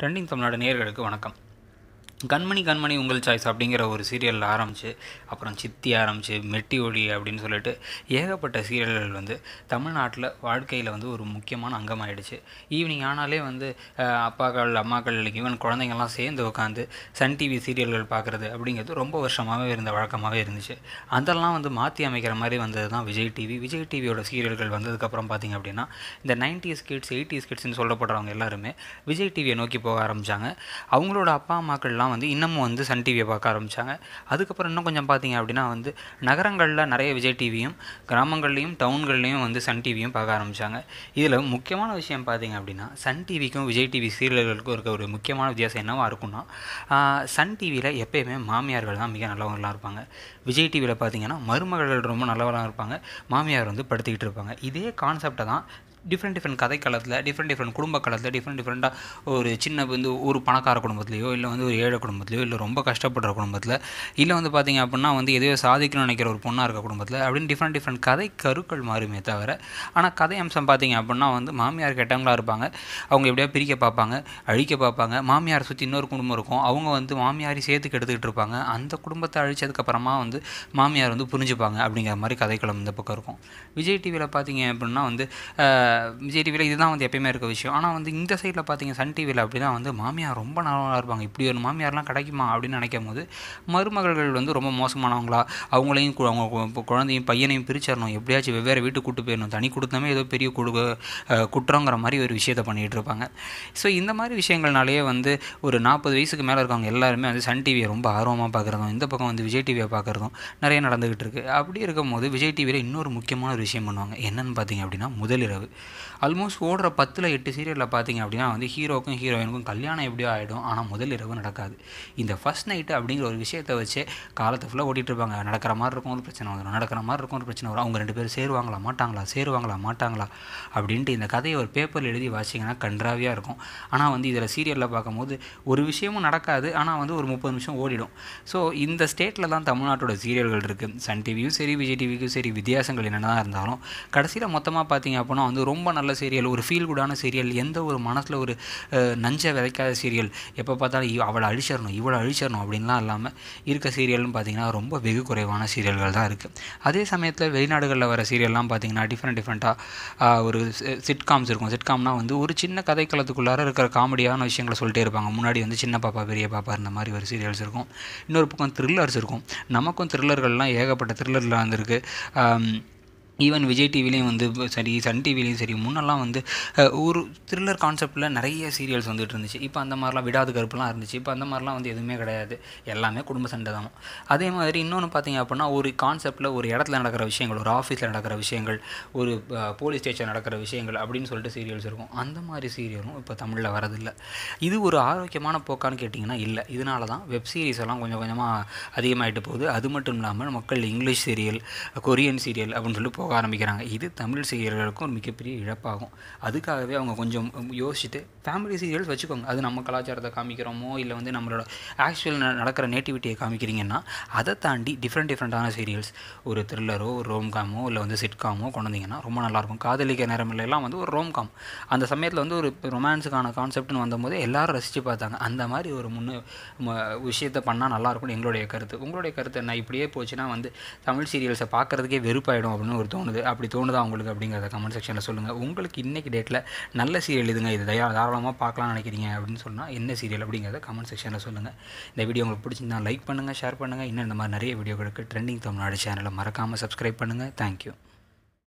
trending Tamil Nadu நேர்களுக்கு வணக்கம் கண்மணி கண்மணி உங்கள் சாய்ஸ் அப்படிங்கிற ஒரு சீரியல் ஆரம்பித்து அப்புறம் சித்தி ஆரம்பித்து மெட்டி ஒளி அப்படின்னு சொல்லிட்டு ஏகப்பட்ட சீரியல்கள் வந்து தமிழ்நாட்டில் வாழ்க்கையில் வந்து ஒரு முக்கியமான அங்கமாகிடுச்சு ஈவினிங் ஆனாலே வந்து அப்பாக்கள் அம்மாக்கள் ஈவன் குழந்தைங்கள்லாம் சேர்ந்து உட்காந்து சன் டிவி சீரியல்கள் பார்க்குறது அப்படிங்கிறது ரொம்ப வருஷமாகவே இருந்த வழக்கமாகவே இருந்துச்சு அதெல்லாம் வந்து மாற்றி அமைக்கிற மாதிரி வந்தது தான் விஜய் டிவி விஜய் டிவியோட சீரியல்கள் வந்ததுக்கப்புறம் பார்த்திங்க அப்படின்னா இந்த நைன்டிஸ் கிட்ஸ் எயிட்டி கிட்ஸ்னு சொல்லப்படுறவங்க எல்லாருமே விஜய் டிவியை நோக்கி போக ஆரம்பித்தாங்க அவங்களோட அப்பா அம்மாக்கள்லாம் தான் வந்து இன்னமும் வந்து சன் டிவியை பார்க்க ஆரம்பித்தாங்க அதுக்கப்புறம் இன்னும் கொஞ்சம் பார்த்தீங்க அப்படின்னா வந்து நகரங்களில் நிறைய விஜய் டிவியும் கிராமங்கள்லேயும் டவுன்கள்லேயும் வந்து சன் டிவியும் பார்க்க ஆரம்பித்தாங்க இதில் முக்கியமான விஷயம் பார்த்தீங்க அப்படின்னா சன் டிவிக்கும் விஜய் டிவி சீரியல்களுக்கும் இருக்க ஒரு முக்கியமான வித்தியாசம் என்னவாக இருக்கும்னா சன் டிவியில் எப்போயுமே மாமியார்கள் தான் மிக நல்லவர்களாக இருப்பாங்க விஜய் டிவியில் பார்த்தீங்கன்னா மருமகள்கள் ரொம்ப நல்லவர்களாக இருப்பாங்க மாமியார் வந்து படுத்துக்கிட்டு இருப்பாங்க இதே கான்செப்டை தான் டிஃப்ரெண்ட் டிஃப்ரெண்ட் கதை காலத்தில் டிஃப்ரெண்ட் டிஃப்ரெண்ட் குடும்ப காலத்தில் டிஃப்ரெண்ட் டிஃப்ரெண்ட்டாக ஒரு சின்ன வந்து ஒரு பணக்கார குடும்பத்துலையோ இல்லை வந்து ஒரு ஏழை குடும்பத்துலையோ இல்லை ரொம்ப கஷ்டப்படுற குடும்பத்தில் இல்லை வந்து பார்த்திங்க அப்படின்னா வந்து எதையோ சாதிக்கணும்னு நினைக்கிற ஒரு பொண்ணாக இருக்க குடும்பத்தில் அப்படின்னு டிஃப்ரெண்ட் டிஃப்ரெண்ட் கதை கருக்கள் மாறுமே தவிர ஆனால் கதை அம்சம் பார்த்திங்க அப்படின்னா வந்து மாமியார் கெட்டவங்களாக இருப்பாங்க அவங்க எப்படியா பிரிக்க பார்ப்பாங்க அழிக்க பார்ப்பாங்க மாமியார் சுற்றி இன்னொரு குடும்பம் இருக்கும் அவங்க வந்து மாமியாரி சேர்த்துக்கு எடுத்துக்கிட்டு இருப்பாங்க அந்த குடும்பத்தை அழிச்சதுக்கப்புறமா வந்து மாமியார் வந்து புரிஞ்சுப்பாங்க அப்படிங்கிற மாதிரி கதைக்களம் இந்த பக்கம் இருக்கும் விஜய் டிவியில் பார்த்திங்க அப்படின்னா வந்து விஜய் டிவியில் இதுதான் வந்து எப்பயுமே இருக்க விஷயம் ஆனால் வந்து இந்த சைடில் பார்த்தீங்க சன் டிவியில் அப்படி தான் வந்து மாமியார் ரொம்ப நல்லா இருப்பாங்க இப்படி ஒரு மாமியார்லாம் கிடைக்குமா அப்படின்னு நினைக்கும் போது மருமகள்கள் வந்து ரொம்ப மோசமானவங்களா அவங்களையும் அவங்க குழந்தையும் பையனையும் பிரிச்சிடணும் எப்படியாச்சும் வெவ்வேறு வீட்டுக்கு கூட்டு போயிடணும் தனி கொடுத்தமே ஏதோ பெரிய கொடுக்க குற்றங்கிற மாதிரி ஒரு விஷயத்தை பண்ணிகிட்டு இருப்பாங்க ஸோ இந்த மாதிரி விஷயங்கள்னாலேயே வந்து ஒரு நாற்பது வயசுக்கு மேலே இருக்கவங்க எல்லாருமே வந்து சன் டிவியை ரொம்ப ஆர்வமாக பார்க்குறதும் இந்த பக்கம் வந்து விஜய் டிவியை பார்க்குறதும் நிறைய நடந்துக்கிட்டு இருக்குது அப்படி இருக்கும்போது விஜய் டிவியில் இன்னொரு முக்கியமான ஒரு விஷயம் பண்ணுவாங்க என்னென்னு பார்த்தீங்க அப்படின்னா முதலிரவு ஆல்மோஸ்ட் ஓடுற பத்தில் எட்டு சீரியலில் பார்த்தீங்க அப்படின்னா வந்து ஹீரோக்கும் ஹீரோயினுக்கும் கல்யாணம் எப்படியோ ஆகிடும் ஆனால் முதல் இரவு நடக்காது இந்த ஃபஸ்ட் நைட்டு அப்படிங்கிற ஒரு விஷயத்தை வச்சு காலத்தை ஃபுல்லாக ஓட்டிகிட்ருப்பாங்க நடக்கிற மாதிரி இருக்கும் ஒரு பிரச்சனை வந்துடும் நடக்கிற மாதிரி இருக்கும் ஒரு பிரச்சனை வரும் அவங்க ரெண்டு பேரும் சேருவாங்களா மாட்டாங்களா சேருவாங்களா மாட்டாங்களா அப்படின்ட்டு இந்த கதையை ஒரு பேப்பரில் எழுதி வாசிங்கன்னா கன்றாவியாக இருக்கும் ஆனால் வந்து இதில் சீரியலில் பார்க்கும்போது ஒரு விஷயமும் நடக்காது ஆனால் வந்து ஒரு முப்பது நிமிஷம் ஓடிடும் ஸோ இந்த ஸ்டேட்டில் தான் தமிழ்நாட்டோட சீரியல்கள் இருக்குது சன் டிவியும் சரி விஜய் டிவிக்கும் சரி வித்தியாசங்கள் என்னென்னா இருந்தாலும் கடைசியில் மொத்தமாக பார்த்தீங்க அப்படின்னா வந்து ரொம்ப நல்ல சீரியல் ஒரு ஃபீல் குடான சீரியல் எந்த ஒரு மனசில் ஒரு நஞ்சை விதைக்காத சீரியல் எப்போ பார்த்தாலும் அவளை அழிச்சிடணும் இவ்வளோ அழிச்சிடணும் அப்படின்லாம் இல்லாமல் இருக்க சீரியல்னு பார்த்திங்கன்னா ரொம்ப வெகு குறைவான சீரியல்கள் தான் இருக்குது அதே சமயத்தில் வெளிநாடுகளில் வர சீரியல்லாம் பார்த்திங்கன்னா டிஃப்ரெண்ட் டிஃப்ரெண்ட்டாக ஒரு சிட்காம்ஸ் இருக்கும் சிட்காம்னா வந்து ஒரு சின்ன கதைக்களத்துக்குள்ளார இருக்கிற காமெடியான விஷயங்களை சொல்லிட்டே இருப்பாங்க முன்னாடி வந்து சின்ன பாப்பா பெரிய பாப்பா இருந்த மாதிரி ஒரு சீரியல்ஸ் இருக்கும் இன்னொரு பக்கம் த்ரில்லர்ஸ் இருக்கும் நமக்கும் த்ரில்லர்கள்லாம் ஏகப்பட்ட த்ரில்லர்லாம் வந்துருக்கு ஈவன் விஜய் டிவிலையும் வந்து சரி சன் டிவிலையும் சரி முன்னெல்லாம் வந்து ஒரு த்ரில்லர் கான்செப்டில் நிறைய சீரியல்ஸ் வந்துட்டு இருந்துச்சு இப்போ அந்த மாதிரிலாம் விடாது கருப்புலாம் இருந்துச்சு இப்போ அந்த மாதிரிலாம் வந்து எதுவுமே கிடையாது எல்லாமே குடும்ப சண்டை தான் அதே மாதிரி இன்னொன்று பார்த்தீங்க அப்படின்னா ஒரு கான்செப்டில் ஒரு இடத்துல நடக்கிற விஷயங்கள் ஒரு ஆஃபீஸில் நடக்கிற விஷயங்கள் ஒரு போலீஸ் ஸ்டேஷன் நடக்கிற விஷயங்கள் அப்படின்னு சொல்லிட்டு சீரியல்ஸ் இருக்கும் அந்த மாதிரி சீரியலும் இப்போ தமிழில் வரதில்லை இது ஒரு ஆரோக்கியமான போக்கான்னு கேட்டிங்கன்னா இல்லை இதனால தான் வெப் சீரிஸ் எல்லாம் கொஞ்சம் கொஞ்சமாக அதிகமாகிட்டு போகுது அது மட்டும் இல்லாமல் மக்கள் இங்கிலீஷ் சீரியல் கொரியன் சீரியல் அப்படின்னு சொல்லி போக போக ஆரம்பிக்கிறாங்க இது தமிழ் சீரியல்களுக்கும் ஒரு மிகப்பெரிய இழப்பாகும் அதுக்காகவே அவங்க கொஞ்சம் யோசிச்சுட்டு ஃபேமிலி சீரியல்ஸ் வச்சுக்கோங்க அது நம்ம கலாச்சாரத்தை காமிக்கிறோமோ இல்லை வந்து நம்மளோட ஆக்சுவல் நடக்கிற நேட்டிவிட்டியை காமிக்கிறீங்கன்னா அதை தாண்டி டிஃப்ரெண்ட் டிஃப்ரெண்ட்டான சீரியல்ஸ் ஒரு த்ரில்லரோ ஒரு ரோம்காமோ இல்லை வந்து சிட்காமோ கொண்டு வந்தீங்கன்னா ரொம்ப நல்லாயிருக்கும் காதலிக்க நேரமில்லாம் வந்து ஒரு ரோம்காம் அந்த சமயத்தில் வந்து ஒரு ரொமான்ஸுக்கான கான்செப்ட்னு வந்தபோது எல்லோரும் ரசித்து பார்த்தாங்க அந்த மாதிரி ஒரு முன்னு விஷயத்தை பண்ணால் நல்லாயிருக்கும்னு எங்களுடைய கருத்து உங்களுடைய கருத்து என்ன இப்படியே போச்சுன்னா வந்து தமிழ் சீரியல்ஸை பார்க்குறதுக்கே வெறுப்பாயிடும் அப்படின்னு ஒரு தோணுது அப்படி தோணுதா உங்களுக்கு அப்படிங்கிறத கமெண்ட் செக்ஷனில் சொல்லுங்கள் உங்களுக்கு இன்றைக்கி டேட்டில் நல்ல சீரியல் இதுங்க இது தயா தாராளமாக பார்க்கலாம்னு நினைக்கிறீங்க அப்படின்னு சொன்னால் என்ன சீரியல் அப்படிங்கிறத கமெண்ட் செக்ஷனில் சொல்லுங்கள் இந்த வீடியோ உங்களுக்கு பிடிச்சிருந்தா லைக் பண்ணுங்கள் ஷேர் பண்ணுங்கள் இன்னும் இந்த மாதிரி நிறைய வீடியோக்களுக்கு ட்ரெண்டிங் தமிழ்நாடு சேனலை மறக்காமல் சப்ஸ்கிரைப் பண்ணுங்கள் தேங்க்யூ